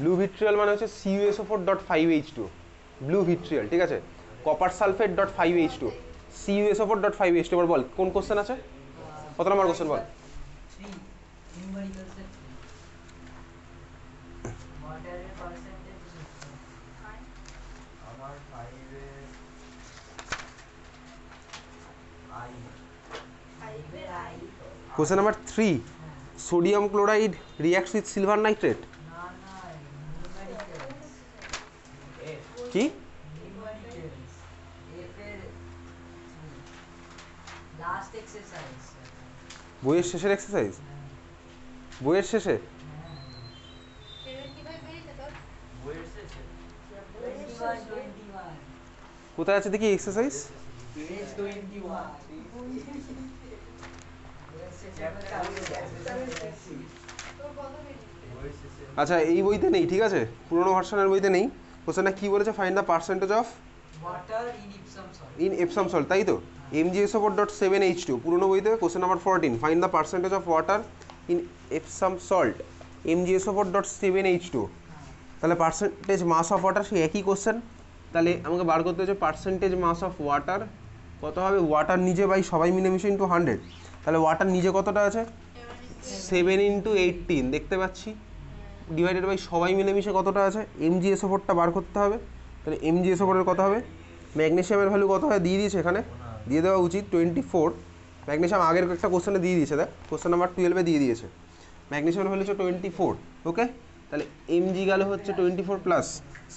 Blue vitriol মানে হচ্ছে C U S O four dot five H two blue vitriol ঠিক আছে copper sulphate dot five H two C U S O four dot five H two বল কোন question আছে কত নম্বর কোশ্চেন বল question number three sodium chloride reacts with silver nitrate কি বইয়ের শেষের এক্সারসাইজ বইয়ের শেষে কোথায় আছে দেখি এক্সারসাইজ আচ্ছা এই বইতে নেই ঠিক আছে পুরোনো ভার্সনের বইতে নেই কোশ্চেনে কী বলেছে find the percentage of in Epsom salt তাই তো এম জি এস ওপর ডট সেভেন এইচ টু পুরনো বইতে question number fourteen find the percentage of water in Epsom salt M G S ওপর ডট সেভেন এইচ টু তাহলে percentage mass of water সেই একই question তাহলে আমাকে বার করতে হচ্ছে পার্সেন্টেজ মাস অফ ওয়াটার কত হবে ওয়াটার নিজে বাই সবাই মিলে মিশে ইন্টু হান্ড্রেড তাহলে ওয়াটার নিজে কতটা আছে সেভেন ইন্টু এইটিন দেখতে পাচ্ছি ডিভাইডেড বাই সবাই মিলেমিশে কতটা আছে এম এমজিএস ওপরটা বার করতে হবে তাহলে এম এমজিএস ওপরের কত হবে ম্যাগনেশিয়ামের ভ্যালু কত হয় দিয়ে দিয়েছে এখানে দিয়ে দেওয়া উচিত টোয়েন্টি ফোর ম্যাগনেশিয়াম আগের একটা কোশ্চেনে দিয়ে দিয়েছে দেখ কোশ্চেন নাম্বার টুয়েলভে দিয়ে দিয়েছে ম্যাগনেশিয়ামের ভ্যালু হচ্ছে টোয়েন্টি ফোর ওকে তাহলে এম জি গেল হচ্ছে টোয়েন্টি ফোর প্লাস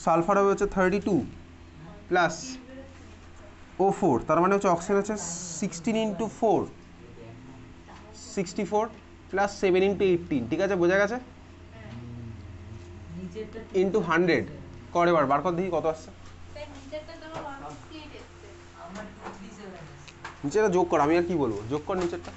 সালফার হবে হচ্ছে thirty two plus O four তার মানে হচ্ছে অক্সিজেন হচ্ছে sixteen into four sixty four plus seven into eighteen ঠিক আছে বোঝা গেছে ইনটু হান্ড্রেড কর এবার বার কর দেখি কত আসছে নিচেটা যোগ কর আমি আর কি বলবো যোগ কর নিচেরটা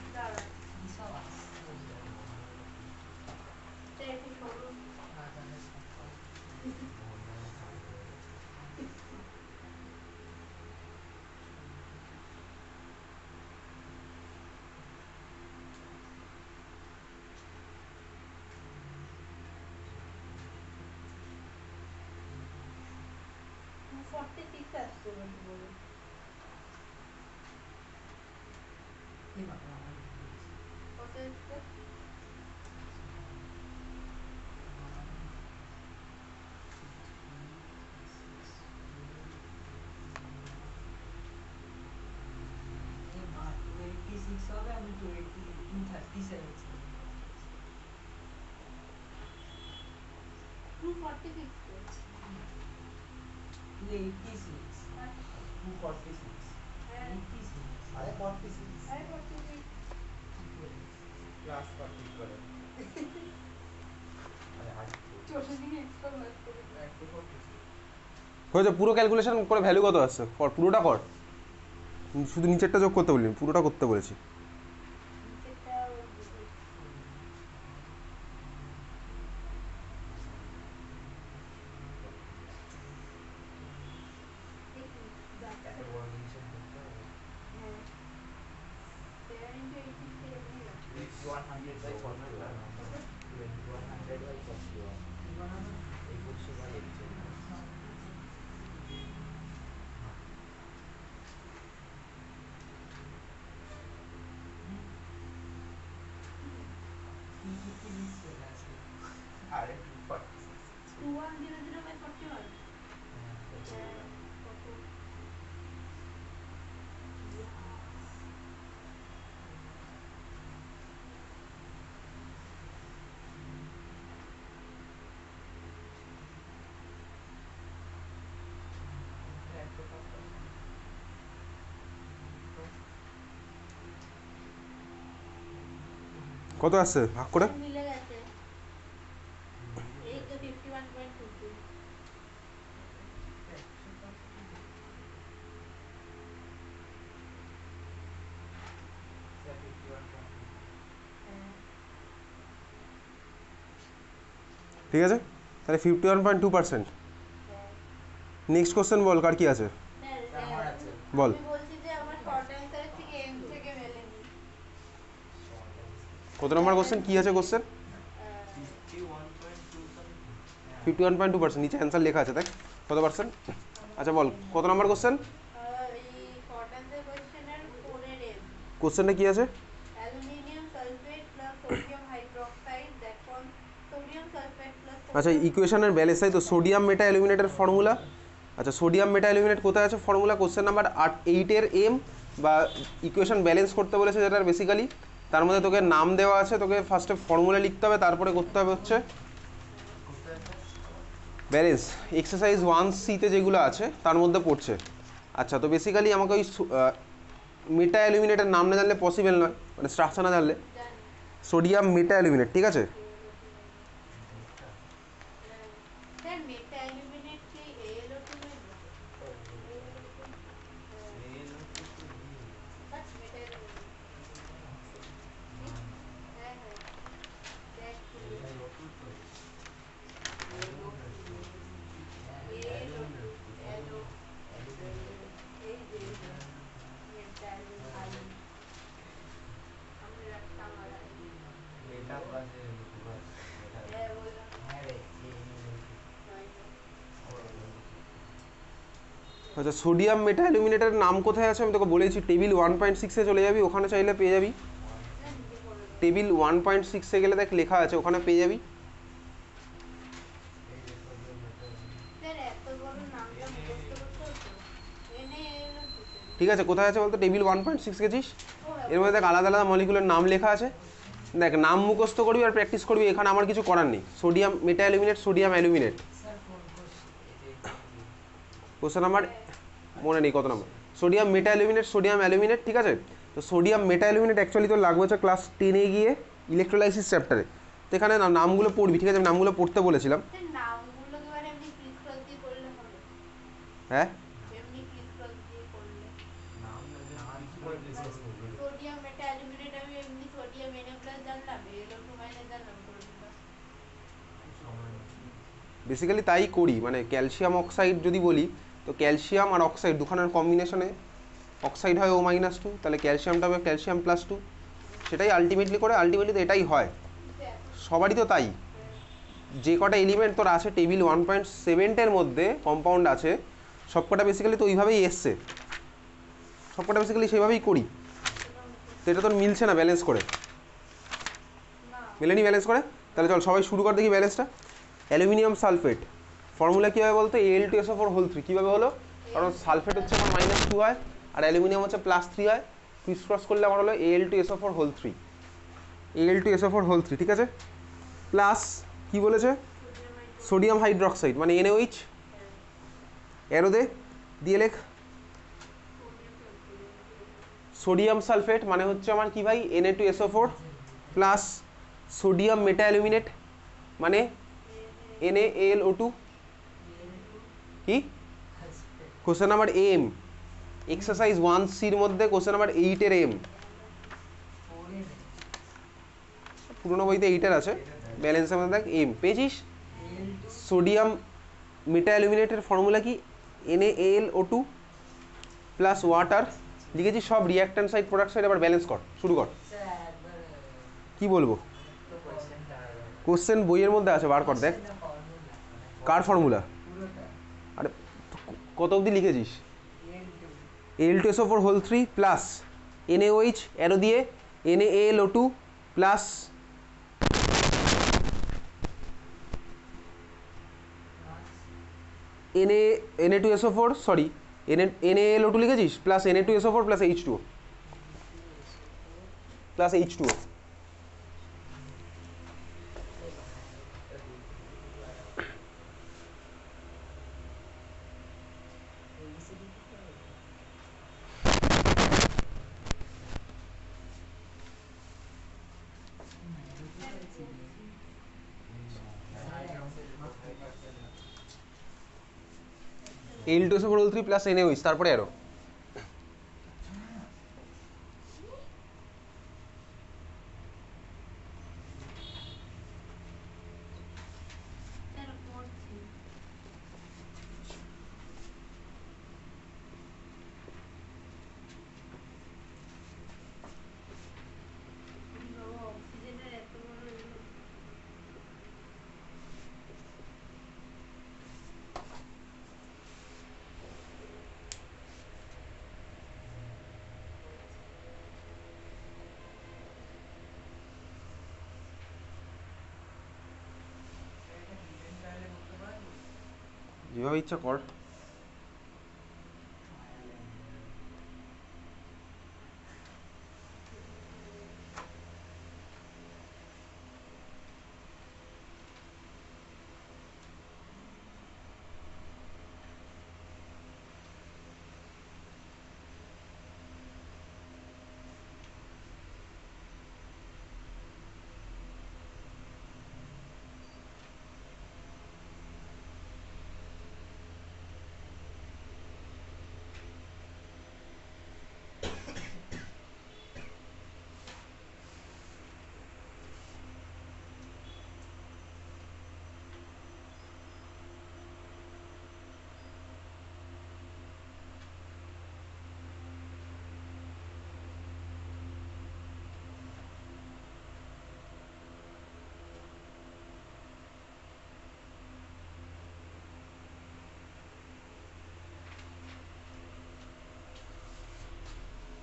হয়েছে পুরো ক্যালকুলেশন করে ভ্যালু কত আসছে পুরোটা কর শুধু নিচেরটা যোগ করতে বলিনি পুরোটা করতে বলেছি কত আছে ভাগ করে ठीक है तेरे fifty one point two percent next question बोल कार की आज क्वेश्चन किया चाहे question fifty one point two percent नीचे आंसर लिखा चाहे तेरे कौन अच्छा बोल कौन सा क्वेश्चन क्वेश्चन ने আচ্ছা ইকুয়েশনের ব্যালেন্স তাই তো সোডিয়াম মেটা অ্যালুমিনেটের ফর্মুলা আচ্ছা সোডিয়াম মেটা অ্যালুমিনেট কোথায় আছে ফর্মুলা কোশ্চেন নাম্বার আট এইটের এম বা ইকুয়েশন ব্যালেন্স করতে বলেছে যেটার বেসিক্যালি তার মধ্যে তোকে নাম দেওয়া আছে তোকে ফার্স্টে ফর্মুলা লিখতে হবে তারপরে করতে হবে হচ্ছে ব্যালেন্স এক্সারসাইজ ওয়ান সিতে যেগুলো আছে তার মধ্যে পড়ছে আচ্ছা তো বেসিক্যালি আমাকে ওই মেটা অ্যালুমিনেটের নাম না জানলে পসিবল নয় মানে স্ট্রাকচার না জানলে সোডিয়াম মেটা অ্যালুমিনেট ঠিক আছে আচ্ছা সোডিয়াম মেটা অ্যালুমিনেটের নাম কোথায় আছে আমি তোকে বলেছি টেবিল ওয়ান পয়েন্ট সিক্সে চলে যাবি ওখানে চাইলে পেয়ে যাবি টেবিল ওয়ান পয়েন্ট সিক্সে গেলে দেখ লেখা আছে ওখানে পেয়ে যাবি ঠিক আছে কোথায় আছে বলতো টেবিল ওয়ান পয়েন্ট সিক্স গেছিস এর মধ্যে দেখ আলাদা আলাদা মলিকুলের নাম লেখা আছে দেখ নাম মুখস্থ করবি আর প্র্যাকটিস করবি এখানে আমার কিছু করার নেই sodium meta aluminate sodium aluminate question number মনে নেই কত নম্বর sodium meta aluminate sodium aluminate ঠিক আছে তো সোডিয়াম মেটা অ্যালুমিনেট অ্যাকচুয়ালি তোর লাগবে হচ্ছে ক্লাস টেনে গিয়ে ইলেকট্রোলাইসিস চ্যাপ্টারে তো এখানে নামগুলো পড়বি ঠিক আছে আমি নামগুলো পড়তে বলেছিলাম হ্যাঁ বেসিক্যালি তাই করি মানে ক্যালসিয়াম অক্সাইড যদি বলি তো ক্যালসিয়াম আর অক্সাইড দুখানের কম্বিনেশনে অক্সাইড হয় ও মাইনাস টু তাহলে ক্যালসিয়ামটা হবে ক্যালসিয়াম প্লাস টু সেটাই আলটিমেটলি করে আলটিমেটলি তো এটাই হয় সবারই তো তাই যে কটা এলিমেন্ট তোর আছে টেবিল ওয়ান পয়েন্ট সেভেনটের মধ্যে কম্পাউন্ড আছে সব কটা বেসিক্যালি তো ওইভাবেই এসছে সব কটা বেসিক্যালি সেইভাবেই করি তো এটা তোর মিলছে না ব্যালেন্স করে মেলেনি ব্যালেন্স করে তাহলে চল সবাই শুরু কর দেখি ব্যালেন্সটা অ্যালুমিনিয়াম সালফেট ফর্মুলা কীভাবে বলতো L two SO four whole three কীভাবে হলো কারণ সালফেট হচ্ছে আমার মাইনাস টু হয় আর অ্যালুমিনিয়াম হচ্ছে প্লাস থ্রি হয় ক্রিস ক্রস করলে আমার হলো L two SO four whole three L two SO four whole three ঠিক আছে প্লাস কি বলেছে সোডিয়াম হাইড্রক্সাইড মানে এনএইচ অ্যারো দে দিয়ে লেখ সোডিয়াম সালফেট মানে হচ্ছে আমার কি ভাই NA two SO four plus sodium meta aluminate মানে এনএ এল ও টু কি question number M exercise one সির মধ্যে কোশ্চেন নাম্বার এইটের এম পুরোনো বইতে এইটের আছে ব্যালেন্সের মধ্যে দেখ এম পেয়েছিস সোডিয়াম মিটা অ্যালুমিনেটের ফর্মুলা কি N L O two plus water লিখেছি সব রিয়াক্ট্যান্ট সাইড প্রোডাক্ট সাইড আবার ব্যালেন্স কর শুরু কর কি বলবো কোশ্চেন বইয়ের মধ্যে আছে বার কর দেখ কার ফর্মুলা কত অবধি লিখেছিস L two SO four whole three plus N H arrow দিয়ে N L O two plus N A N A two SO four sorry N N A L O two লিখেছিস plus N A two SO four plus H two plus H two el 2 sobre el 3 plus N y e estar por arrow. যেভাবে ইচ্ছা কর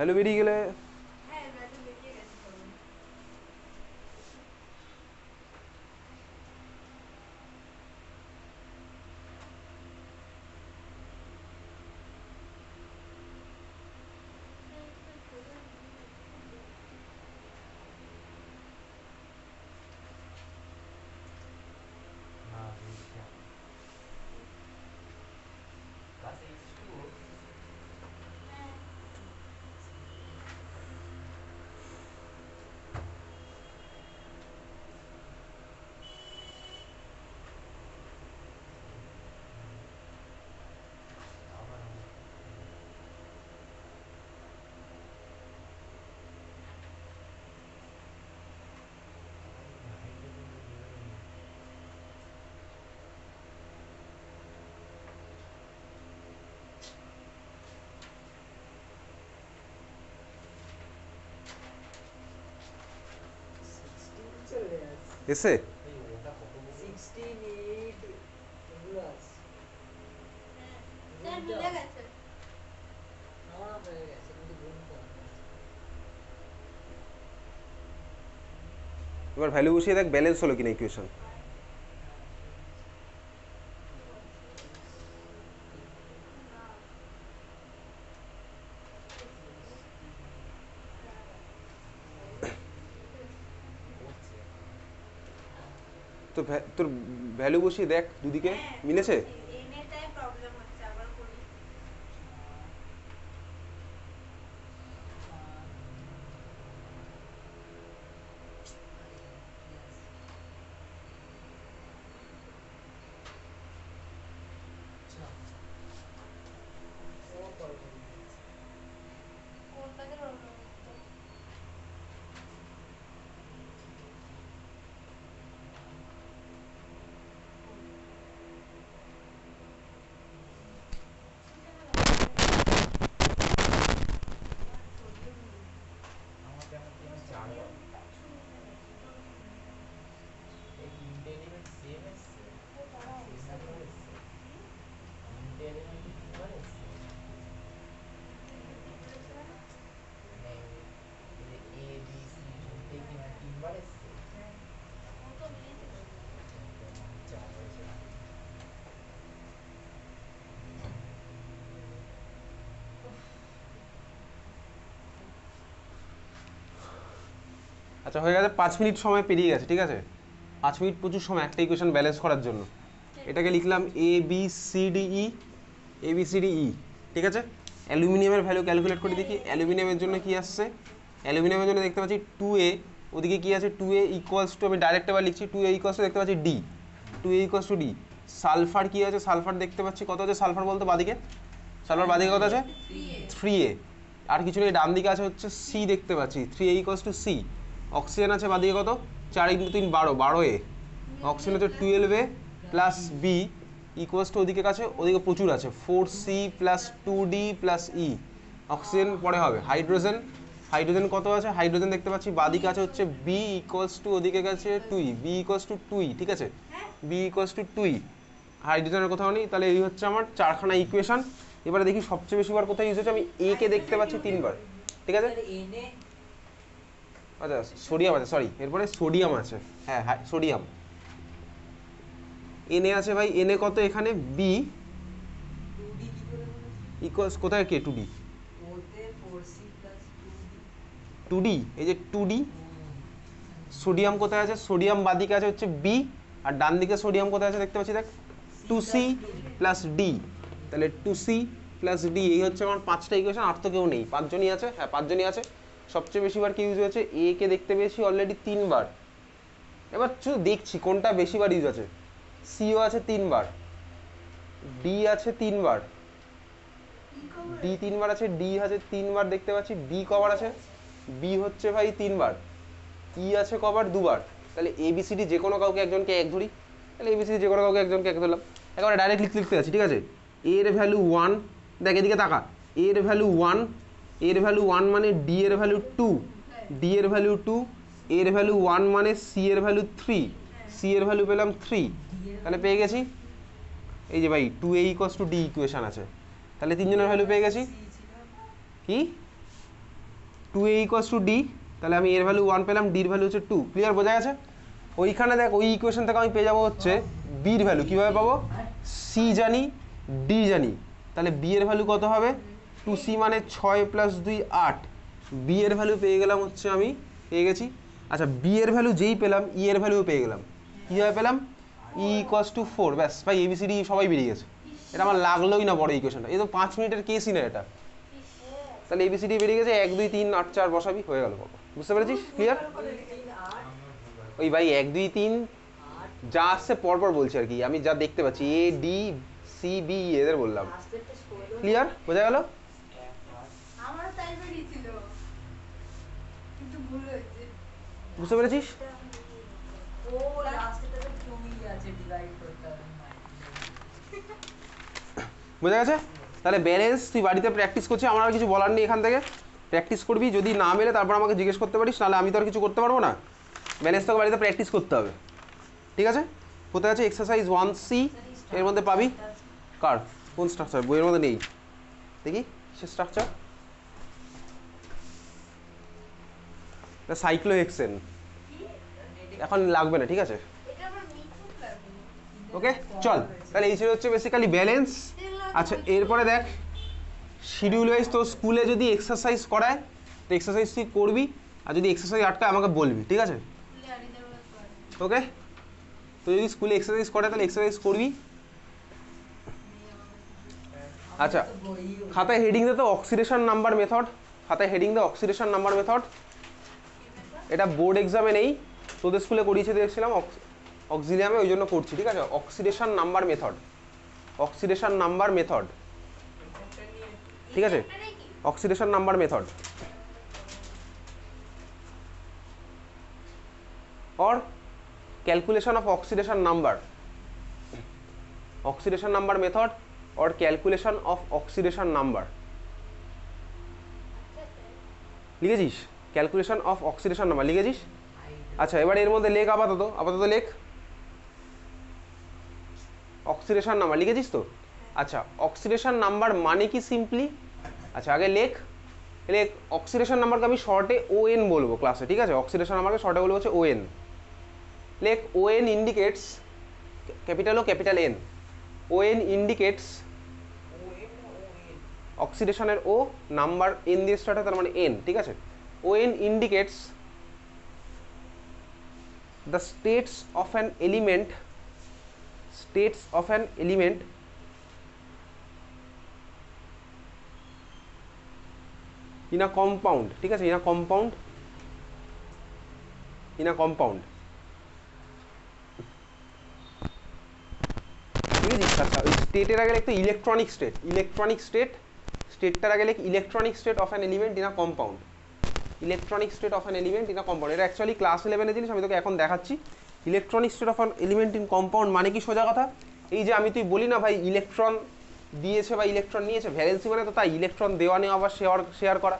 hello വിരികളെ এসে এবার value বসিয়ে দেখ balance হলো কিনা ইকুয়েশন তোর ভ্যালু বসিয়ে দেখ দুদিকে মিলেছে আচ্ছা হয়ে গেছে পাঁচ মিনিট সময় পেরিয়ে গেছে ঠিক আছে পাঁচ মিনিট প্রচুর সময় একটা ইকুয়েশন ব্যালেন্স করার জন্য এটাকে লিখলাম A B C D E A B C D E ঠিক আছে অ্যালুমিনিয়ামের ভ্যালু ক্যালকুলেট করে দেখি অ্যালুমিনিয়ামের জন্য কি আসছে অ্যালুমিনিয়ামের জন্য দেখতে পাচ্ছি টু এ ওদিকে কী আছে টু এ ইকুয়ালস টু আমি ডাইরেক্ট আবার লিখছি টু এ ইকুয়ালস টু দেখতে পাচ্ছি D two A equals two D sulphur কী আছে সালফার দেখতে পাচ্ছি কত আছে সালফার বলতে বাদিকে সালফার বাদিকে কত আছে থ্রি এ আর কিছু নেই ডান দিকে আছে হচ্ছে সি দেখতে পাচ্ছি three A equals two C oxygen আছে বাদিকে কত চার ইন্টু তিন বারো বারো এ অক্সিজেন হচ্ছে twelve A plus B equals two ওদিকে কাছে ওদিকে প্রচুর আছে four C plus two D plus E oxygen পরে হবে হাইড্রোজেন হাইড্রোজেন কত আছে হাইড্রোজেন দেখতে পাচ্ছি বাদিকে আছে হচ্ছে বি ইকোয়ালস টু ওদিকে গেছে two B equals two two ঠিক আছে বি ইকোয়ালস টু টুই হাইড্রোজেনের কোথাও নেই তাহলে এই হচ্ছে আমার চারখানা ইকুয়েশন এবারে দেখি সবচেয়ে বেশি বার কোথায় ইউজ হচ্ছে আমি এ কে দেখতে পাচ্ছি তিনবার ঠিক আছে আচ্ছা সোডিয়াম আছে সরি এরপরে সোডিয়াম আছে হ্যাঁ হ্যাঁ সোডিয়াম এনে আছে ভাই এনে কত এখানে বি ইকোস কোথায় কে টু ডি টু ডি এই যে টু ডি সোডিয়াম কোথায় আছে সোডিয়াম বাদিকে আছে হচ্ছে বি আর ডান দিকে সোডিয়াম কোথায় আছে দেখতে পাচ্ছি দেখ টু সি প্লাস ডি তাহলে টু সি প্লাস ডি এই হচ্ছে আমার পাঁচটা ইকুয়েশন আর তো কেউ নেই পাঁচজনই আছে হ্যাঁ পাঁচজনই আছে সবচেয়ে বেশিবার কি ইউজ হয়েছে এ কে দেখতে পেয়েছি অলরেডি তিনবার এবার চু দেখছি কোনটা বেশিবার ইউজ আছে সিও আছে তিনবার ডি আছে তিনবার ডি তিনবার আছে ডি আছে তিনবার দেখতে পাচ্ছি বি কবার আছে বি হচ্ছে ভাই তিনবার ই e আছে কবার দুবার তাহলে এবিসিডি যে কোনো কাউকে একজনকে এক ধরি তাহলে এবিসিডি যে কোনো কাউকে একজনকে এক ধরলাম একেবারে ডাইরেক্ট লিখতে লিখতে আছি ঠিক আছে এর ভ্যালু ওয়ান দেখ এদিকে তাকা এর ভ্যালু ওয়ান এর ভ্যালু ওয়ান মানে ডি এর ভ্যালু টু ডি এর ভ্যালু টু এর ভ্যালু ওয়ান মানে সি এর ভ্যালু থ্রি সি এর ভ্যালু পেলাম থ্রি তাহলে পেয়ে গেছি এই যে ভাই two A equals two D equation আছে তাহলে তিনজনের ভ্যালু পেয়ে গেছি কি two A equals two D তাহলে আমি এর ভ্যালু ওয়ান পেলাম ডির ভ্যালু হচ্ছে টু ক্লিয়ার বোঝা গেছে ওইখানে দেখ ওই ইকুয়েশান থেকে আমি পেয়ে যাবো হচ্ছে বির ভ্যালু কীভাবে পাবো সি জানি ডি জানি তাহলে বি এর ভ্যালু কত হবে টু সি মানে ছয় প্লাস দুই আট বি এর ভ্যালু পেয়ে গেলাম হচ্ছে আমি পেয়ে গেছি আচ্ছা বি এর ভ্যালু যেই পেলাম ই e এর ভ্যালু পেয়ে গেলাম কীভাবে পেলাম ই ইকোয়াস টু ফোর ব্যাস ভাই এবিসিডি সবাই বেরিয়ে গেছে এটা আমার লাগলোই না বড় ইকুয়েশনটা এ তো পাঁচ মিনিটের কেসই না এটা তাহলে এবিসিডি বেরিয়ে গেছে এক দুই তিন আট চার বসাবি হয়ে গেল বাবা বুঝতে পেরেছিস ক্লিয়ার ওই ভাই এক দুই তিন যা আসছে পরপর বলছি আর কি আমি যা দেখতে পাচ্ছি এ ডি সি বি এদের বললাম ক্লিয়ার বোঝা গেল বুঝতে পেরেছিস বুঝে গেছে তাহলে ব্যালেন্স তুই বাড়িতে প্র্যাকটিস করছিস আমার আর কিছু বলার নেই এখান থেকে প্র্যাকটিস করবি যদি না মেলে তারপর আমাকে জিজ্ঞেস করতে পারিস নাহলে আমি তো আর কিছু করতে পারবো না ব্যালেন্স তোকে বাড়িতে প্র্যাকটিস করতে হবে ঠিক আছে কোথায় আছে এক্সারসাইজ ওয়ান সি এর মধ্যে পাবি কার কোন স্ট্রাকচার বইয়ের মধ্যে নেই দেখি সে স্ট্রাকচার এটা সাইক্লো এক্সেন এখন লাগবে না ঠিক আছে ওকে চল তাহলে এই ছিল হচ্ছে বেসিক্যালি ব্যালেন্স আচ্ছা এরপরে দেখ শিডিউল ওয়াইজ তোর স্কুলে যদি এক্সারসাইজ করায় তো এক্সারসাইজ তুই করবি আর যদি এক্সারসাইজ আটকায় আমাকে বলবি ঠিক আছে ওকে তো যদি স্কুলে এক্সারসাইজ করে তাহলে এক্সারসাইজ করবি আচ্ছা খাতায় হেডিং দে তো অক্সিডেশন নাম্বার মেথড খাতায় হেডিং দে অক্সিডেশন নাম্বার মেথড এটা বোর্ড এক্সামে নেই তোদের স্কুলে করিয়েছে দেখছিলাম অক্সিডিয়ামে ওই জন্য করছি ঠিক আছে oxidation number method oxidation number method ঠিক আছে oxidation number method or calculation of oxidation number oxidation number method or calculation of oxidation number লিখেছিস ক্যালকুলেশন অফ অক্সিডেশন নাম্বার লিখেছিস আচ্ছা এবার এর মধ্যে লেখ আপাতত আপাতত লেখ অক্সিডেশন নাম্বার লিখেছিস তো হ্যাঁ। আচ্ছা অক্সিডেশন নাম্বার মানে কি সিম্পলি আচ্ছা আগে লেখ লেখ অক্সিডেশন নাম্বারকে আমি শর্টে ও এন বলবো ক্লাসে ঠিক আছে অক্সিডেশন নাম্বারকে শর্টে বলবো হচ্ছে ও এন লেখ O N indicates capital O capital N O N indicates অক্সিডেশনের ও নাম্বার এন দিয়ে স্টার্ট হয় তার মানে এন ঠিক আছে when indicates the states of an element states of an element in a compound ঠিক আছে in a compound in a compound স্টেটের আগে লিখতে ইলেকট্রনিক স্টেট ইলেকট্রনিক স্টেট স্টেটটার আগে লিখ electronic state of an element in a compound electronic state of an element in compound এটা actually class ইলেভেনের জিনিস আমি তোকে এখন দেখাচ্ছি electronic state of an element in compound মানে কি সোজা কথা এই যে আমি তুই বলি না ভাই ইলেকট্রন দিয়েছে বা ইলেকট্রন নিয়েছে ভ্যালেন্সি মানে তো তাই ইলেকট্রন দেওয়া নেওয়া বা শেয়ার শেয়ার করা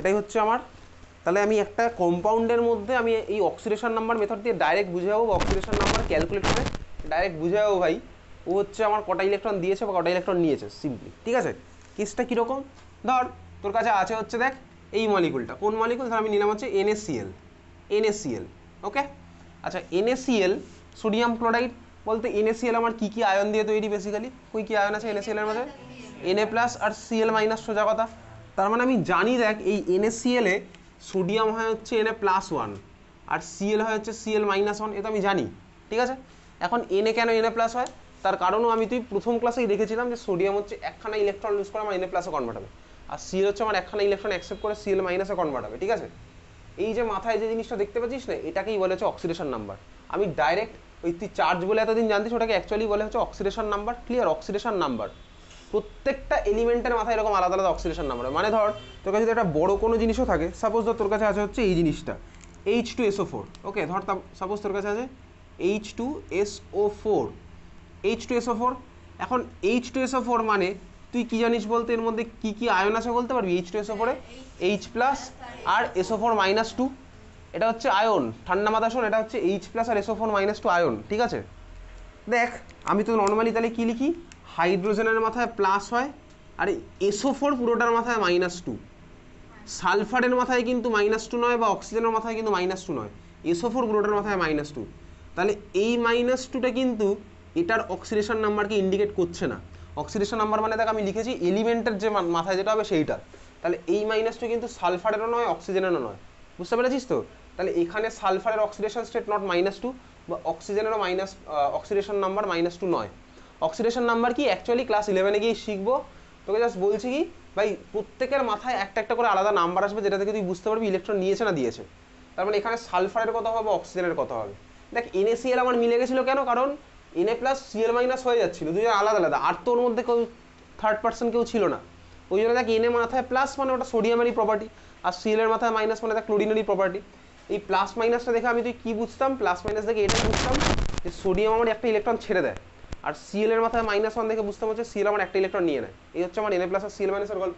এটাই হচ্ছে আমার তাহলে আমি একটা কম্পাউন্ডের মধ্যে আমি এই অক্সিডেশন নাম্বার মেথড দিয়ে ডাইরেক্ট বুঝে যাবো অক্সিডেশন নাম্বার ক্যালকুলেট করে ডাইরেক্ট বুঝে যাবো ভাই ও হচ্ছে আমার কটা ইলেকট্রন দিয়েছে বা কটা ইলেকট্রন নিয়েছে সিম্পলি ঠিক আছে কেসটা কীরকম ধর তোর কাছে আছে হচ্ছে দেখ এই মলিকুলটা কোন মলিকুল ধর আমি নিলাম হচ্ছে এনএসিএল এনএসিএল ওকে আচ্ছা এনএসিএল সোডিয়াম ক্লোরাইড বলতে এনএসিএল আমার কী কী আয়ন দিয়ে তৈরি বেসিক্যালি কী কী আয়ন আছে এনএসিএলের মধ্যে এনএ প্লাস আর সিএল মাইনাস সোজা কথা তার মানে আমি জানি দেখ এই এনএসিএলে সোডিয়াম হয় হচ্ছে এনএ প্লাস ওয়ান আর সিএল হয় হচ্ছে সিএল মাইনাস ওয়ান এটা আমি জানি ঠিক আছে এখন এনএ কেন এনএ প্লাস হয় তার কারণও আমি তুই প্রথম ক্লাসেই দেখেছিলাম যে সোডিয়াম হচ্ছে একখানা ইলেকট্রন ইউজ করে আমার এনএ প্লাসে কনভার্ট হবে আর সিএল হচ্ছে আমার একখানা ইলেকট্রন অ্যাকসেপ্ট করে সিএল মাইনাসে কনভার্ট হবে ঠিক আছে এই যে মাথায় যে জিনিসটা দেখতে পাচ্ছিস না এটাকেই বলে হচ্ছে অক্সিডেশন নাম্বার আমি ডাইরেক্ট ওই তুই চার্জ বলে এতদিন জানতিস ওটাকে অ্যাকচুয়ালি বলে হচ্ছে oxidation number clear oxidation number প্রত্যেকটা এলিমেন্টের মাথায় এরকম আলাদা আলাদা অক্সিডেশন নাম্বার মানে ধর তোর কাছে যদি একটা বড় কোনো জিনিসও থাকে সাপোজ ধর তোর কাছে আছে হচ্ছে এই জিনিসটা H two SO four okay ধর সাপোজ তোর কাছে আছে H two SO four H two SO four এখন এইচ টু এসও ফোর মানে তুই কি জানিস বলতে এর মধ্যে কি কি আয়ন আছে বলতে পারবি এইচ টু এসও ফোরে এইচ প্লাস আর এসও ফোর মাইনাস টু এটা হচ্ছে আয়ন ঠান্ডা মাথা শোন এটা হচ্ছে এইচ প্লাস আর এসও ফোর মাইনাস টু আয়ন ঠিক আছে দেখ আমি তো নর্মালি তাহলে কী লিখি হাইড্রোজেনের মাথায় প্লাস হয় আর এসও ফোর পুরোটার মাথায় মাইনাস টু সালফারের মাথায় কিন্তু মাইনাস টু নয় বা অক্সিজেনের মাথায় কিন্তু মাইনাস টু নয় এসও ফোর পুরোটার মাথায় মাইনাস টু তাহলে এই মাইনাস টুটা কিন্তু এটার অক্সিডেশন নাম্বারকে ইন্ডিকেট করছে না অক্সিডেশন নাম্বার মানে দেখ আমি লিখেছি এলিমেন্টের যে মাথায় যেটা হবে সেইটার তাহলে এই মাইনাস টু কিন্তু সালফারেরও নয় অক্সিজেনেরও নয় বুঝতে পেরেছিস তো তাহলে এখানে সালফারের oxidation state not minus two বা অক্সিজেনেরও minus oxidation number minus two নয় অক্সিডেশন নাম্বার কি অ্যাকচুয়ালি ক্লাস ইলেভেনে গিয়ে শিখবো তোকে জাস্ট বলছি কি ভাই প্রত্যেকের মাথায় একটা একটা করে আলাদা নাম্বার আসবে যেটা থেকে তুই বুঝতে পারবি ইলেকট্রন নিয়েছে না দিয়েছে তার মানে এখানে সালফারের কথা হবে অক্সিজেনের কথা হবে দেখ এনএসিএল আমার মিলে গেছিলো কেন কারণ N A plus CL minus হয়ে যাচ্ছিল দুজন আলাদা আলাদা আর তোর মধ্যে কেউ থার্ড পার্সন কেউ ছিল না ওই জন্য দেখ এনএ মাথায় প্লাস মানে ওটা সোডিয়ামেরই প্রপার্টি আর সিএলের মাথায় মাইনাস মানে দেখ ক্লোরিনেরই প্রপার্টি এই প্লাস মাইনাসটা দেখে আমি তুই কী বুঝতাম প্লাস মাইনাস দেখে এটাই বুঝতাম যে সোডিয়াম আমার একটা ইলেকট্রন ছেড়ে দেয় আর সিএলের এর মাথায় মাইনাস ওয়ান দেখে বুঝতে পারছে সিএল আমার একটা ইলেকট্রন নিয়ে নেয় এই হচ্ছে আমার এনএ প্লাস আর সিএল মাইনাসের গল্প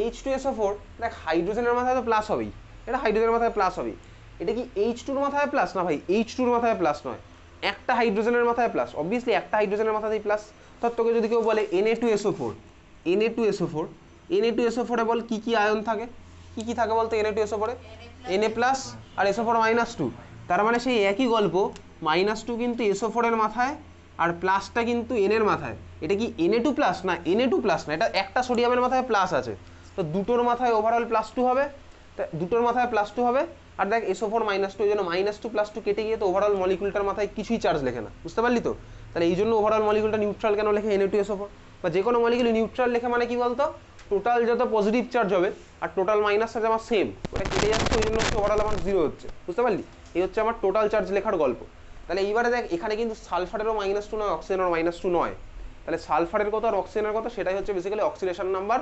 এইচ টু এসও ফোর দেখ হাইড্রোজেনের মাথায় তো প্লাস হবেই এটা হাইড্রোজেনের মাথায় প্লাস হবেই এটা কি এইচ টুর মাথায় প্লাস না ভাই এইচ টুর মাথায় প্লাস নয় একটা হাইড্রোজেনের মাথায় প্লাস অবভিয়াসলি একটা হাইড্রোজেনের মাথাতেই প্লাস তত্ত্বকে যদি কেউ বলে NA two SO four NA two SO four NA two SO ফোরে বল কী কী আয়ন থাকে কী কী থাকে বলতো এনএ টু এসও ফোরে এনএ প্লাস আর এসও ফোর মাইনাস টু তার মানে সেই একই গল্প মাইনাস টু কিন্তু এসও ফোরের মাথায় আর প্লাসটা কিন্তু এনের মাথায় এটা কি এনএ টু প্লাস না এনএ টু প্লাস না এটা একটা সোডিয়ামের মাথায় প্লাস আছে তো দুটোর মাথায় ওভারঅল প্লাস টু হবে দুটোর মাথায় প্লাস টু হবে আর দেখ এসো ফোর মাইনাস টু এই জন্য মাইনাস টু প্লাস টু কেটে গিয়ে তো ওভারঅল মলিকুলটার মাথায় কিছুই চার্জ লেখে না বুঝতে পারলি তো তাহলে এই জন্য ওভারঅল মলিকুলটা নিউট্রাল কেন লেখে এনে টু এসো ফোর বা যে কোনো মলিকুল নিউট্রাল লেখে মানে কি বলতো টোটাল যত পজিটিভ চার্জ হবে আর টোটাল মাইনাস চার্জ আমার সেম ওটা কেটে যাচ্ছে ওই জন্য হচ্ছে ওভারঅল আমার জিরো হচ্ছে বুঝতে পারলি এই হচ্ছে আমার টোটাল চার্জ লেখার গল্প তাহলে এইবারে দেখ এখানে কিন্তু সালফারেরও মাইনাস টু নয় অক্সিজেনের মাইনাস টু নয় তাহলে সালফারের কথা আর অক্সিজেনের কথা সেটাই হচ্ছে বেসিক্যালি অক্সিডেশন নাম্বার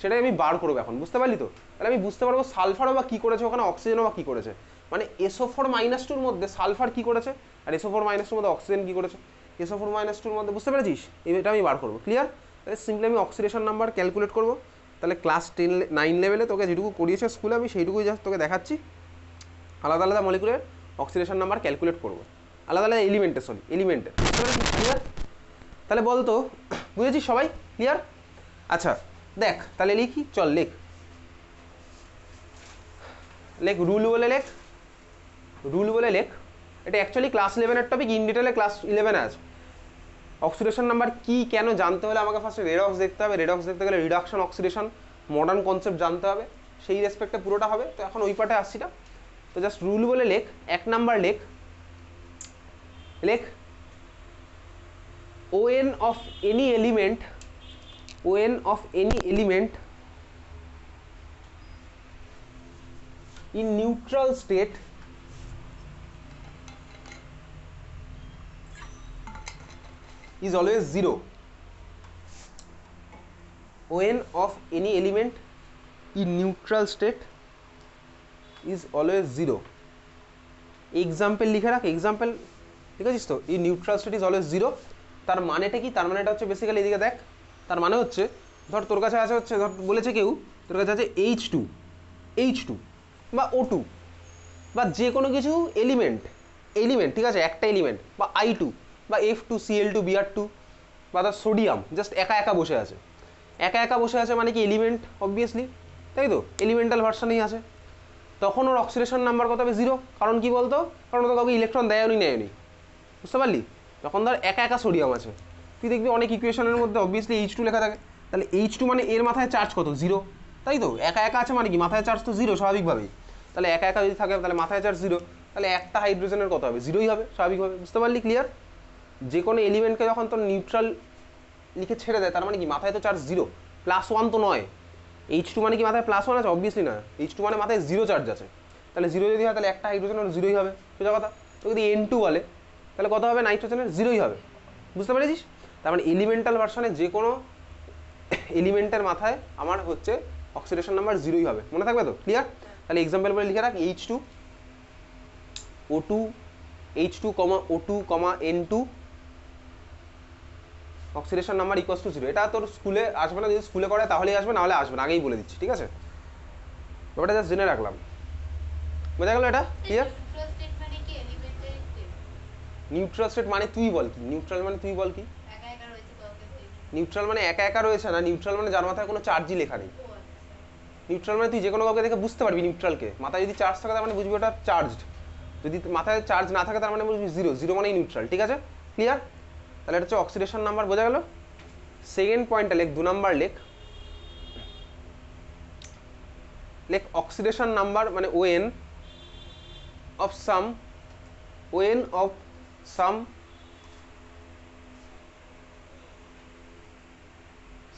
সেটাই আমি বার করবো এখন বুঝতে পারলি তো তাহলে আমি বুঝতে পারবো সালফারও বা কী করেছে ওখানে অক্সিজেনও বা কী করেছে মানে এসো ফোর মাইনাস টুর মধ্যে সালফার কী করেছে আর এসো ফোর মাইনাস টুর মধ্যে অক্সিজেন কী করেছে এসো ফোর মাইনাস টুর মধ্যে বুঝতে পেরেছিস এটা আমি বার করবো ক্লিয়ার তাহলে সিম্পলি আমি অক্সিডেশন নাম্বার ক্যালকুলেট করবো তাহলে ক্লাস টেন নাইন লেভেলে তোকে যেটুকু করিয়েছে স্কুলে আমি সেইটুকুই জাস্ট তোকে দেখাচ্ছি আলাদা আলাদা মলিকুলের অক্সিডেশন নাম্বার ক্যালকুলেট করবো আলাদা আলাদা এলিমেন্টের সরি এলিমেন্টের ক্লিয়ার তাহলে বলতো বুঝেছিস সবাই ক্লিয়ার আচ্ছা দেখ তাহলে লিখি চল লেখ লেখ রুল বলে লেখ রুল বলে লেখ এটা অ্যাকচুয়ালি ক্লাস ইলেভেনের টপিক ইন ডিটেলে ক্লাস ইলেভেনে আছে অক্সিডেশন নাম্বার কী কেন জানতে হলে আমাকে ফার্স্টে রেডক্স দেখতে হবে রেডক্স দেখতে গেলে রিডাকশন অক্সিডেশন মডার্ন কনসেপ্ট জানতে হবে সেই রেসপেক্টে পুরোটা হবে তো এখন ওই পাটে আসছি না তো জাস্ট রুল বলে লেখ এক নাম্বার লেখ লেখ ON of any element on of any element in neutral state is always 0 on of any element in neutral state is always 0 example লিখে রাখ এক্সাম্পল ঠিক আছে তো এই neutral state is always zero তার মানেটা কি তার মানেটা হচ্ছে বেসিক্যালি এদিকে দেখ তার মানে হচ্ছে ধর তোর কাছে আছে হচ্ছে ধর বলেছে কেউ তোর কাছে আছে এইচ টু এইচ টু বা ও টু বা যে কোনো কিছু এলিমেন্ট এলিমেন্ট ঠিক আছে একটা এলিমেন্ট বা আই টু বা F two CL two BR two বা তার সোডিয়াম জাস্ট একা একা বসে আছে একা একা বসে আছে মানে কি এলিমেন্ট অবভিয়াসলি তাই তো এলিমেন্টাল ভার্সানেই আছে তখন ওর অক্সিডেশন নাম্বার কত হবে জিরো কারণ কি বলতো কারণ তো কাউকে ইলেকট্রন দেয়নি নেয়নি বুঝতে পারলি তখন ধর একা একা সোডিয়াম আছে তুই দেখবি অনেক ইকুয়েশনের মধ্যে অবভিয়াসলি এইচ টু লেখা থাকে তাহলে এইচ টু মানে এর মাথায় চার্জ কত জিরো তাই তো একা একা আছে মানে কি মাথায় চার্জ তো জিরো স্বাভাবিকভাবেই তাহলে একা একা যদি থাকে তাহলে মাথায় চার্জ জিরো তাহলে একটা হাইড্রোজেনের কত হবে জিরোই হবে স্বাভাবিকভাবে বুঝতে পারলি ক্লিয়ার যে কোনো এলিমেন্টকে যখন তোর নিউট্রাল লিখে ছেড়ে দেয় তার মানে কি মাথায় তো চার্জ জিরো প্লাস ওয়ান তো নয় এইচ টু মানে কি মাথায় প্লাস ওয়ান আছে অবভিয়াসলি না এইচ টু মানে মাথায় জিরো চার্জ আছে তাহলে জিরো যদি হয় তাহলে একটা হাইড্রোজেনের জিরোই হবে সোজা কথা তো যদি এন টু বলে তাহলে কত হবে নাইট্রোজেনের জিরোই হবে বুঝতে পেরেছিস তার মানে এলিমেন্টাল ভার্সনে যে কোনো এলিমেন্টের মাথায় আমার হচ্ছে অক্সিডেশন নাম্বার জিরোই হবে মনে থাকবে তো ক্লিয়ার তাহলে এক্সাম্পল বলে লিখে রাখ H two O two H two comma O two comma N two oxidation number equals to zero এটা তোর স্কুলে আসবে না যদি স্কুলে করে তাহলেই আসবে নাহলে আসবে না আগেই বলে দিচ্ছি ঠিক আছে ব্যাপারটা জাস্ট জেনে রাখলাম বোঝা গেল এটা ক্লিয়ার নিউট্রাল স্টেট মানে তুই বল কি নিউট্রাল মানে তুই বল কি নিউট্রাল মানে একা একা রয়েছে না নিউট্রাল মানে যার মাথায় কোনো চার্জই লেখা নেই নিউট্রাল মানে তুই যে কোনো কাউকে দেখে বুঝতে পারবি নিউট্রালকে মাথায় যদি চার্জ থাকে তার মানে বুঝবি ওটা চার্জড যদি মাথায় চার্জ না থাকে তার মানে বুঝবি জিরো জিরো মানেই নিউট্রাল ঠিক আছে ক্লিয়ার তাহলে এটা হচ্ছে অক্সিডেশন নাম্বার বোঝা গেল সেকেন্ড পয়েন্টটা লেখ দু নাম্বার লেখ লেখ অক্সিডেশন নাম্বার মানে N of some N of some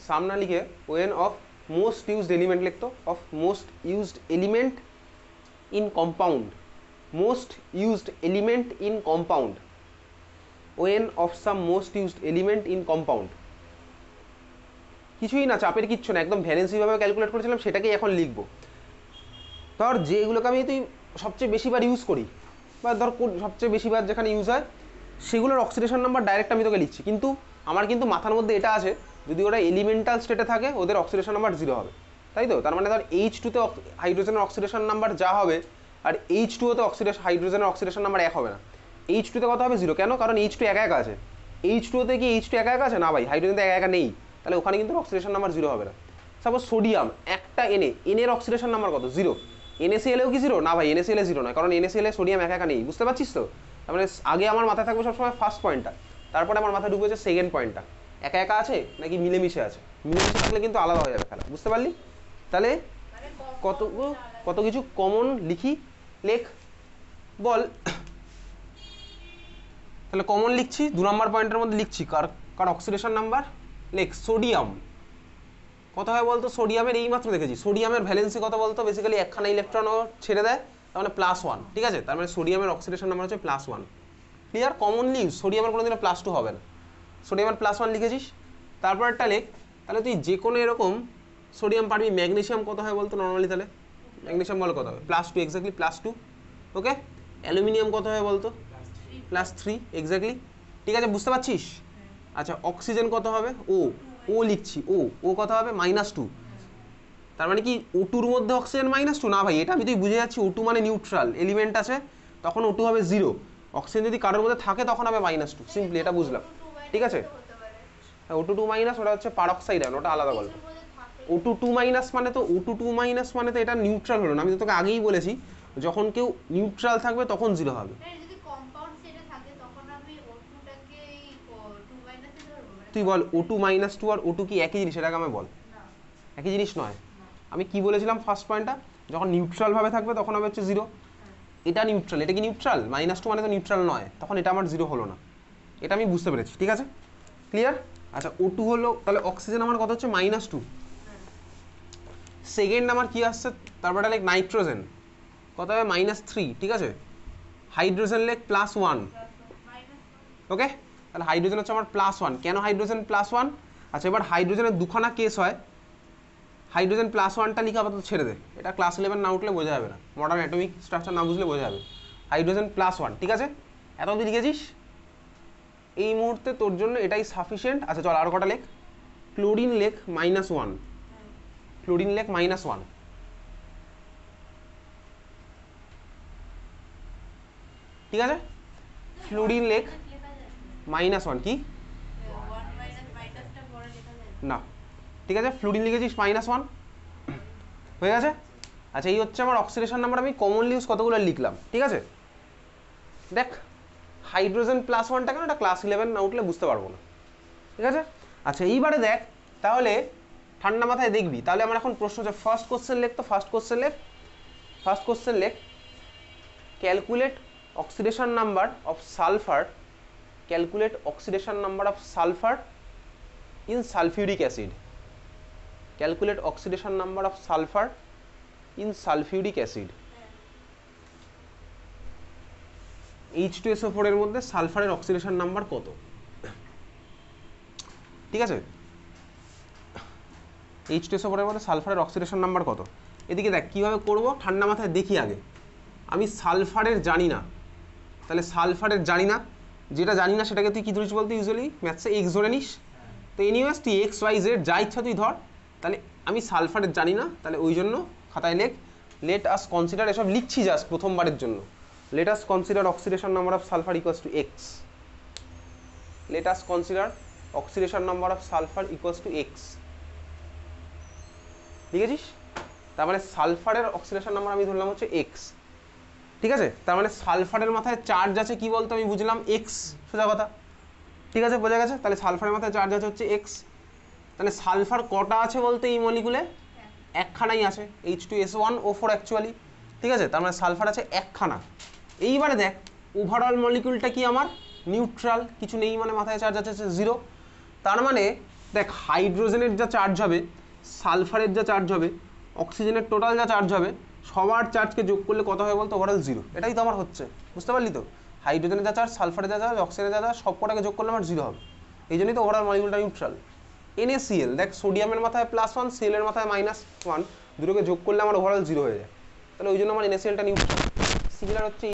সামনা লিখে when of most used element লিখতো of most used element in compound most used element in compound when of some most used element in compound কিছুই না চাপের কিচ্ছু না একদম ভ্যালেন্সিভাবে ক্যালকুলেট করেছিলাম সেটাকেই এখন লিখবো ধর যেগুলোকে আমি তুই সবচেয়ে বেশিবার ইউজ করি বা ধর সবচেয়ে বেশিবার যেখানে ইউজ হয় সেগুলোর অক্সিডেশন নাম্বার ডাইরেক্ট আমি তোকে লিখছি কিন্তু আমার কিন্তু মাথার মধ্যে এটা আছে যদি ওরা এলিমেন্টাল স্টেটে থাকে ওদের অক্সিডেশন নাম্বার জিরো হবে তাই তো তার মানে ধর এইচ টুতে হাইড্রোজেনের অক্সিডেশন নাম্বার যা হবে আর এইচ টুতে অক্সিডেশন হাইড্রোজেনের অক্সিডেশন নাম্বার এক হবে না এইচ টুতে কত হবে জিরো কেন কারণ এইচ টু একা একা আছে এইচ টুতে কি এইচ টু একা একা আছে না ভাই হাইড্রোজেন একা একা নেই তাহলে ওখানে কিন্তু অক্সিডেশন নাম্বার জিরো হবে না সাপোজ সোডিয়াম একটা এনে এনের অক্সিডেশন নাম্বার কত জিরো এনএসিএলেও কি জিরো না ভাই এনএসিএলে জিরো নয় কারণ এনএসিএলে সোডিয়াম একা একা নেই বুঝতে পারছিস তো তার মানে আগে আমার মাথায় থাকবে সবসময় ফার্স্ট পয়েন্টটা তারপরে আমার মাথায় ঢুকবে হচ্ছে সেকেন্ড পয়েন্টটা একা একা আছে নাকি মিলেমিশে আছে মিলেমিশে থাকলে কিন্তু আলাদা হয়ে যাবে খেলা বুঝতে পারলি তাহলে কত কত কিছু কমন লিখি লেখ বল তাহলে কমন লিখছি দু নম্বর পয়েন্টের মধ্যে লিখছি কার কার অক্সিডেশন নাম্বার লেখ সোডিয়াম কত হয় বলতো সোডিয়ামের এইমাত্র দেখেছি সোডিয়ামের ভ্যালেন্সি কত বলতো বেসিক্যালি একখানা ইলেকট্রন ছেড়ে দেয় তার মানে প্লাস ওয়ান ঠিক আছে তার মানে সোডিয়ামের অক্সিডেশন নাম্বার হচ্ছে প্লাস ওয়ান ক্লিয়ার কমনলি সোডিয়ামের কোনো দিনে প্লাস টু হবে না সোডিয়াম প্লাস ওয়ান লিখেছিস তারপর একটা লেখ তাহলে তুই যে কোনো এরকম সোডিয়াম পারবি ম্যাগনেশিয়াম কত হয় বলতো নর্মালি তাহলে ম্যাগনেশিয়াম বলো কত হবে plus two exactly plus two okay aluminium কত হয় বলতো প্লাস থ্রি এক্স্যাক্টলি ঠিক আছে বুঝতে পারছিস আচ্ছা অক্সিজেন কত হবে ও ও লিখছি ও ও কত হবে মাইনাস টু তার মানে কি ও টুর মধ্যে অক্সিজেন মাইনাস টু না ভাই এটা আমি তুই বুঝে যাচ্ছি ও টু মানে নিউট্রাল এলিমেন্ট আছে তখন ও টু হবে জিরো অক্সিজেন যদি কারোর মধ্যে থাকে তখন হবে মাইনাস টু সিম্পলি এটা বুঝলাম ঠিক আছে হ্যাঁ ওটু টু মাইনাস ওটা হচ্ছে পারক্সাইড আয়ন ওটা আলাদা গল্প ওটু টু মাইনাস মানে তো ওটু টু মাইনাস মানে তো এটা নিউট্রাল হলো না আমি তো তোকে আগেই বলেছি যখন কেউ নিউট্রাল থাকবে তখন জিরো হবে হ্যাঁ, মানে তুই বল ও টু মাইনাস টু আর ও টু কি একই জিনিস এটাকে আমি বল একই জিনিস নয় আমি কি বলেছিলাম ফার্স্ট পয়েন্টটা যখন নিউট্রালভাবে থাকবে তখন হবে হচ্ছে জিরো হ্যাঁ। এটা নিউট্রাল এটা কি নিউট্রাল মাইনাস টু মানে তো নিউট্রাল নয় তখন এটা আমার জিরো হলো না এটা আমি বুঝতে পেরেছি ঠিক আছে ক্লিয়ার আচ্ছা ও টু হলো তাহলে অক্সিজেন আমার কথা হচ্ছে মাইনাস টু সেকেন্ড আমার কি আসছে তারপরে লেখ নাইট্রোজেন কত হবে মাইনাস থ্রি ঠিক আছে হাইড্রোজেন লেখ প্লাস ওয়ান ওকে তাহলে হাইড্রোজেন হচ্ছে আমার প্লাস ওয়ান কেন হাইড্রোজেন প্লাস ওয়ান আচ্ছা এবার হাইড্রোজেনের দুখানা কেস হয় হাইড্রোজেন প্লাস ওয়ানটা লিখে আপাতত ছেড়ে দে এটা ক্লাস ইলেভেন না উঠলে বোঝা যাবে না মডার্ন অ্যাটমিক স্ট্রাকচার না বুঝলে বোঝা যাবে হাইড্রোজেন প্লাস ওয়ান ঠিক আছে এত দিন লিখেছিস এই মুহূর্তে তোর জন্য এটাই সাফিসিয়েন্ট আচ্ছা চল আরও কটা লেখ ক্লোরিন লেখ মাইনাস ওয়ান ক্লোরিন লেখ মাইনাস ওয়ান ঠিক আছে ফ্লোরিন লেখ মাইনাস ওয়ান কি না ঠিক আছে ফ্লোরিন লিখেছিস মাইনাস ওয়ান হয়ে গেছে আচ্ছা এই হচ্ছে আমার অক্সিডেশন নাম্বার আমি কমনলি ইউজ কতগুলো লিখলাম ঠিক আছে দেখ হাইড্রোজেন প্লাস ওয়ানটা কেন এটা ক্লাস ইলেভেন না উঠলে বুঝতে পারবো না ঠিক আছে আচ্ছা এইবারে দেখ তাহলে ঠান্ডা মাথায় দেখবি তাহলে আমার এখন প্রশ্ন হচ্ছে ফার্স্ট কোশ্চেন লেখ তো ফার্স্ট কোশ্চেন লেখ ফার্স্ট কোশ্চেন লেখ calculate oxidation number of sulphur calculate oxidation number of sulphur in sulphuric acid calculate oxidation number of sulphur in sulphuric acid H two SO ফোরের মধ্যে সালফারের অক্সিডেশন নাম্বার কত ঠিক আছে H two SO ফোরের মধ্যে সালফারের oxidation number কত এদিকে দেখ কীভাবে করব ঠান্ডা মাথায় দেখি আগে আমি সালফারের জানি না তাহলে সালফারের জানি না যেটা জানি না সেটাকে তুই কী ধরিস বলতে ইউজুয়ালি ম্যাথসে এক্স ধরে নিস তো এনিওয়েস তুই এক্স ওয়াই জেড যা ইচ্ছা তুই ধর তাহলে আমি সালফারের জানি না তাহলে ওই জন্য খাতায় লেখ লেট আস কনসিডার এসব লিখছি জাস্ট প্রথমবারের জন্য let us consider oxidation number of sulfur equals to x let us consider oxidation number of sulfur equals to x মানে ঠিক আছে তার মানে সালফারের অক্সিডেশন নাম্বার আমি ধরলাম হচ্ছে এক্স ঠিক আছে তার মানে সালফারের মাথায় চার্জ আছে কি বলতো আমি বুঝলাম এক্স সোজা কথা ঠিক আছে বোঝা গেছে তাহলে সালফারের মাথায় চার্জ আছে হচ্ছে এক্স তাহলে সালফার কটা আছে বলতে এই মলিকুলে হ্যাঁ। একখানাই আছে H two S one O four actually ঠিক আছে তার মানে সালফার আছে একখানা এইবারে দেখ ওভারঅল মলিকিউলটা কি আমার নিউট্রাল কিছু নেই মানে মাথায় চার্জ আছে জিরো তার মানে দেখ হাইড্রোজেনের যা চার্জ হবে সালফারের যা চার্জ হবে অক্সিজেনের টোটাল যা চার্জ হবে সবার চার্জকে যোগ করলে কত হয় বলতো ওভারঅল জিরো এটাই তো আমার হচ্ছে বুঝতে পারলি তো হাইড্রোজেনের যা চার্জ সালফারের যা চার্জ অক্সিজেনের যা চার্জ সব কটাকে যোগ করলে আমার জিরো হবে এই জন্যই তো ওভারঅল মলিকুলটা নিউট্রাল এনএসিএল দেখ সোডিয়ামের মাথায় প্লাস ওয়ান সিএলের মাথায় মাইনাস ওয়ান দুটোকে যোগ করলে আমার ওভারঅল জিরো হয়ে যায় তাহলে ওই জন্য আমার এনএসিএলটা নিউট্রাল সিমিলার হচ্ছে